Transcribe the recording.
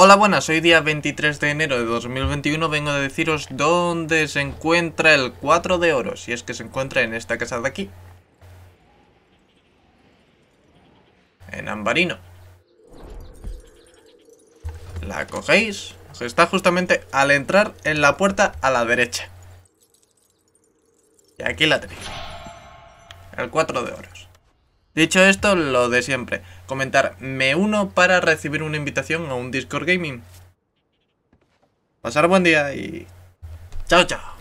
Hola, buenas, hoy día 23 de enero de 2021 vengo a deciros dónde se encuentra el 4 de oro, si es que se encuentra en esta casa de aquí. En Ambarino. La cogéis, está justamente al entrar en la puerta a la derecha. Y aquí la tenéis. El 4 de oros. Dicho esto, lo de siempre. Comentar, me uno para recibir una invitación a un Discord Gaming. Pasar buen día y... Chao, chao.